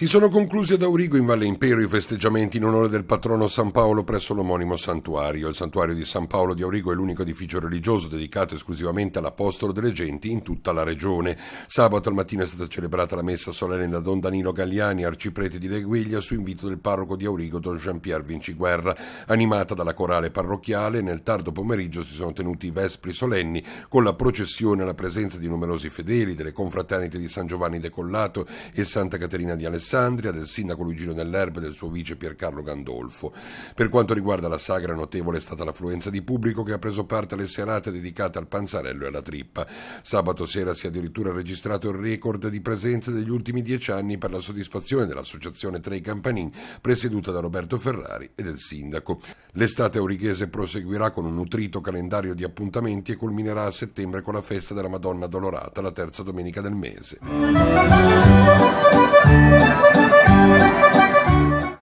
Si sono conclusi ad Aurigo in Valle Impero i festeggiamenti in onore del patrono San Paolo presso l'omonimo santuario. Il santuario di San Paolo di Aurigo è l'unico edificio religioso dedicato esclusivamente all'apostolo delle genti in tutta la regione. Sabato al mattino è stata celebrata la messa solenne da Don Danilo Galliani, arciprete di Leguiglia, su invito del parroco di Aurigo Don Jean-Pierre Vinciguerra. Animata dalla corale parrocchiale, nel tardo pomeriggio si sono tenuti i vespri solenni con la processione alla presenza di numerosi fedeli delle confraternite di San Giovanni Decollato e Santa Caterina di Alessandro Alessandria, del sindaco Luigino Dell'Erbe e del suo vice Piercarlo Gandolfo. Per quanto riguarda la sagra, notevole è stata l'affluenza di pubblico che ha preso parte alle serate dedicate al panzarello e alla trippa. Sabato sera si è addirittura registrato il record di presenze degli ultimi dieci anni per la soddisfazione dell'associazione Trei Campanin, presieduta da Roberto Ferrari e del sindaco. L'estate aurichese proseguirà con un nutrito calendario di appuntamenti e culminerà a settembre con la festa della Madonna Dolorata, la terza domenica del mese.